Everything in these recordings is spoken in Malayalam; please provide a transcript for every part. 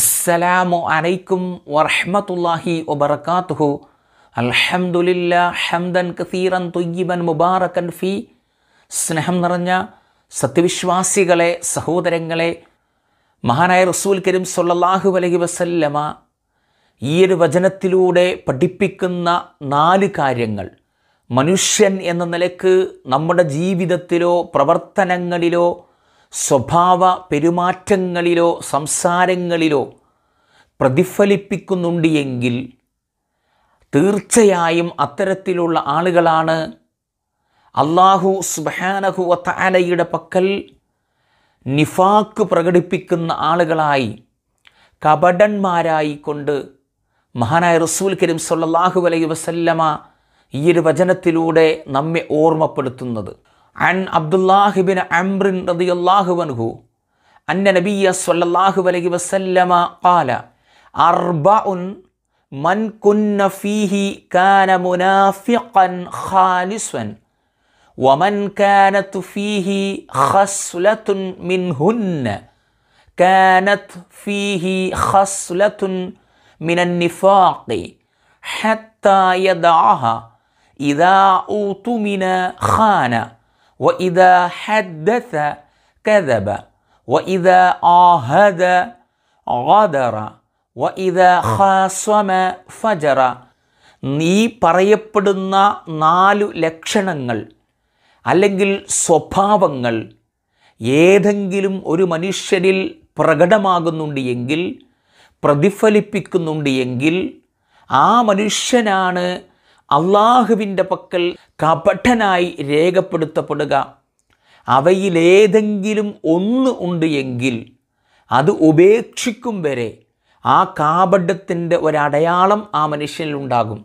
അസ്സലാമു അലൈക്കും വറഹ്മത്തുള്ളാഹി വബർക്കാത്തുഹു അൽഹംദുലില്ല ഹംദൻ കസീറൻ തുയ്യിബൻ മുബാറക്കൻ ഫി സ്നേഹം നിറഞ്ഞ സത്യവിശ്വാസികളെ സഹോദരങ്ങളെ മഹാനായ റസൂൽ കരീം സൊല്ലാഹു അലൈഹി വസല്ലമ ഈ ഒരു വചനത്തിലൂടെ പഠിപ്പിക്കുന്ന നാല് കാര്യങ്ങൾ മനുഷ്യൻ എന്ന നിലക്ക് നമ്മുടെ ജീവിതത്തിലോ പ്രവർത്തനങ്ങളിലോ സ്വഭാവ പെരുമാറ്റങ്ങളിലോ സംസാരങ്ങളിലോ പ്രതിഫലിപ്പിക്കുന്നുണ്ട് എങ്കിൽ തീർച്ചയായും അത്തരത്തിലുള്ള ആളുകളാണ് അള്ളാഹു സുബാനഹു വത്താലയുടെ പക്കൽ നിഫാക്ക് പ്രകടിപ്പിക്കുന്ന ആളുകളായി കപടന്മാരായി കൊണ്ട് മഹാനായ റസൂൽ കരീം സല്ലാഹു അലൈ വസല്ലമ ഈ ഒരു വചനത്തിലൂടെ നമ്മെ ഓർമ്മപ്പെടുത്തുന്നത് عن عبد الله بن عمرو رضي الله عنه أن نبي صلى الله عليه وسلم قال أربع من كن فيه كان منافقا خالصا ومن كانت فيه خصلة منهن كانت فيه خصلة من النفاق حتى يدعها إذا أوتمن خان وإذا حدث كذب وإذا عاهد غدر وإذا خاصم فجر നീ പറയപ്പെടുന്ന നാലു ലക്ഷണങ്ങൾ അല്ലെങ്കിൽ സ്വഭാവങ്ങൾ ഏതെങ്കിലും ഒരു മനുഷ്യരിൽ പ്രകടമാകുന്നുണ്ട് എങ്കിൽ പ്രതിഫലിപ്പിക്കുന്നുണ്ട് എങ്കിൽ ആ മനുഷ്യനാണ് അള്ളാഹുവിൻ്റെ പക്കൽ കപട്ടനായി രേഖപ്പെടുത്തപ്പെടുക അവയിലേതെങ്കിലും ഒന്ന് ഉണ്ട് എങ്കിൽ അത് ഉപേക്ഷിക്കും വരെ ആ കാപഡ്യത്തിൻ്റെ ഒരടയാളം ആ മനുഷ്യനിലുണ്ടാകും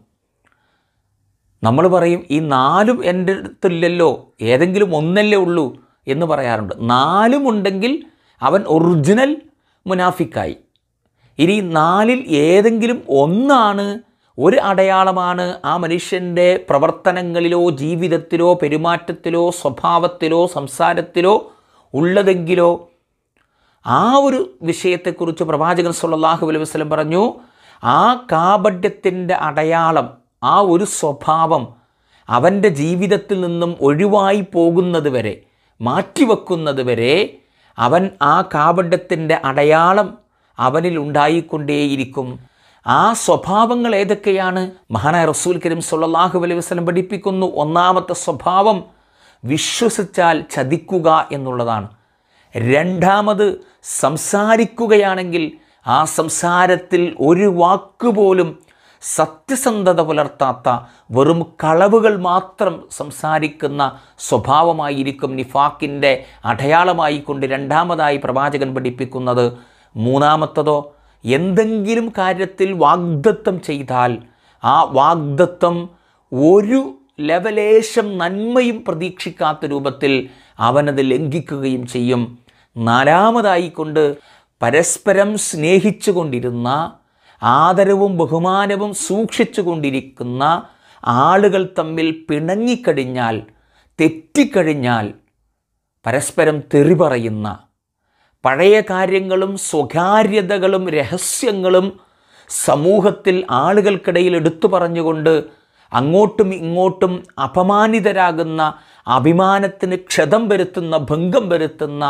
നമ്മൾ പറയും ഈ നാലും എൻ്റെ അടുത്തില്ലല്ലോ ഏതെങ്കിലും ഒന്നല്ലേ ഉള്ളൂ എന്ന് പറയാറുണ്ട് നാലും ഉണ്ടെങ്കിൽ അവൻ ഒറിജിനൽ മുനാഫിക്കായി ഇനി നാലിൽ ഏതെങ്കിലും ഒന്നാണ് ഒരു അടയാളമാണ് ആ മനുഷ്യൻ്റെ പ്രവർത്തനങ്ങളിലോ ജീവിതത്തിലോ പെരുമാറ്റത്തിലോ സ്വഭാവത്തിലോ സംസാരത്തിലോ ഉള്ളതെങ്കിലോ ആ ഒരു വിഷയത്തെക്കുറിച്ച് പ്രവാചകൻ സുല്ലാഹു അലൈഹി വസ്ലം പറഞ്ഞു ആ കാപഢ്യത്തിൻ്റെ അടയാളം ആ ഒരു സ്വഭാവം അവൻ്റെ ജീവിതത്തിൽ നിന്നും ഒഴിവായി പോകുന്നത് വരെ മാറ്റിവെക്കുന്നത് വരെ അവൻ ആ കാപഢ്യത്തിൻ്റെ അടയാളം അവനിൽ ഉണ്ടായിക്കൊണ്ടേയിരിക്കും ആ സ്വഭാവങ്ങൾ ഏതൊക്കെയാണ് മഹാനായ റസൂൽ കരീം സൊല്ലാഹു അലൈഹി വസ്ലം പഠിപ്പിക്കുന്നു ഒന്നാമത്തെ സ്വഭാവം വിശ്വസിച്ചാൽ ചതിക്കുക എന്നുള്ളതാണ് രണ്ടാമത് സംസാരിക്കുകയാണെങ്കിൽ ആ സംസാരത്തിൽ ഒരു വാക്കുപോലും സത്യസന്ധത പുലർത്താത്ത വെറും കളവുകൾ മാത്രം സംസാരിക്കുന്ന സ്വഭാവമായിരിക്കും നിഫാക്കിൻ്റെ അടയാളമായിക്കൊണ്ട് രണ്ടാമതായി പ്രവാചകൻ പഠിപ്പിക്കുന്നത് മൂന്നാമത്തതോ എന്തെങ്കിലും കാര്യത്തിൽ വാഗ്ദത്തം ചെയ്താൽ ആ വാഗ്ദത്തം ഒരു ലവലേശം നന്മയും പ്രതീക്ഷിക്കാത്ത രൂപത്തിൽ അവനത് ലംഘിക്കുകയും ചെയ്യും നാലാമതായിക്കൊണ്ട് പരസ്പരം സ്നേഹിച്ചു കൊണ്ടിരുന്ന ആദരവും ബഹുമാനവും സൂക്ഷിച്ചു കൊണ്ടിരിക്കുന്ന ആളുകൾ തമ്മിൽ പിണങ്ങിക്കഴിഞ്ഞാൽ തെറ്റിക്കഴിഞ്ഞാൽ പരസ്പരം തെറി പറയുന്ന പഴയ കാര്യങ്ങളും സ്വകാര്യതകളും രഹസ്യങ്ങളും സമൂഹത്തിൽ ആളുകൾക്കിടയിൽ എടുത്തു പറഞ്ഞുകൊണ്ട് അങ്ങോട്ടും ഇങ്ങോട്ടും അപമാനിതരാകുന്ന അഭിമാനത്തിന് ക്ഷതം വരുത്തുന്ന ഭംഗം വരുത്തുന്ന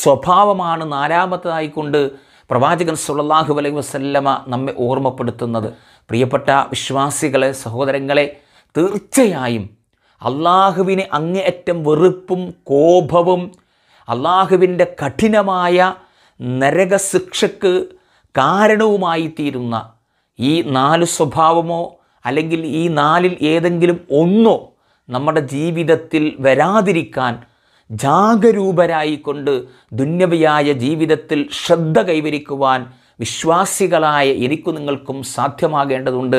സ്വഭാവമാണ് നാലാമത്തതായിക്കൊണ്ട് പ്രവാചകൻ സുള്ളാഹു അലൈഹി വസല്ലമ നമ്മെ ഓർമ്മപ്പെടുത്തുന്നത് പ്രിയപ്പെട്ട വിശ്വാസികളെ സഹോദരങ്ങളെ തീർച്ചയായും അള്ളാഹുവിനെ അങ്ങേയറ്റം വെറുപ്പും കോപവും അള്ളാഹുവിൻ്റെ കഠിനമായ നരകശിക്ഷക്ക് കാരണവുമായിത്തീരുന്ന ഈ നാല് സ്വഭാവമോ അല്ലെങ്കിൽ ഈ നാലിൽ ഏതെങ്കിലും ഒന്നോ നമ്മുടെ ജീവിതത്തിൽ വരാതിരിക്കാൻ ജാഗരൂപരായിക്കൊണ്ട് ദുന്യവയായ ജീവിതത്തിൽ ശ്രദ്ധ കൈവരിക്കുവാൻ വിശ്വാസികളായ എനിക്കും നിങ്ങൾക്കും സാധ്യമാകേണ്ടതുണ്ട്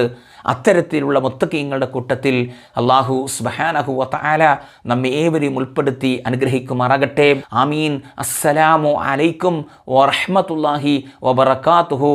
അത്തരത്തിലുള്ള മുത്തക്കീങ്ങളുടെ കൂട്ടത്തിൽ അള്ളാഹു സ്ബഹാനഹു വത്താല നമ്മെ ഏവരെയും ഉൾപ്പെടുത്തി അനുഗ്രഹിക്കുമാറാകട്ടെ ആമീൻ അസ്സലാമു അലൈക്കും വറഹമത്തല്ലാഹി വബർക്കാത്തുഹു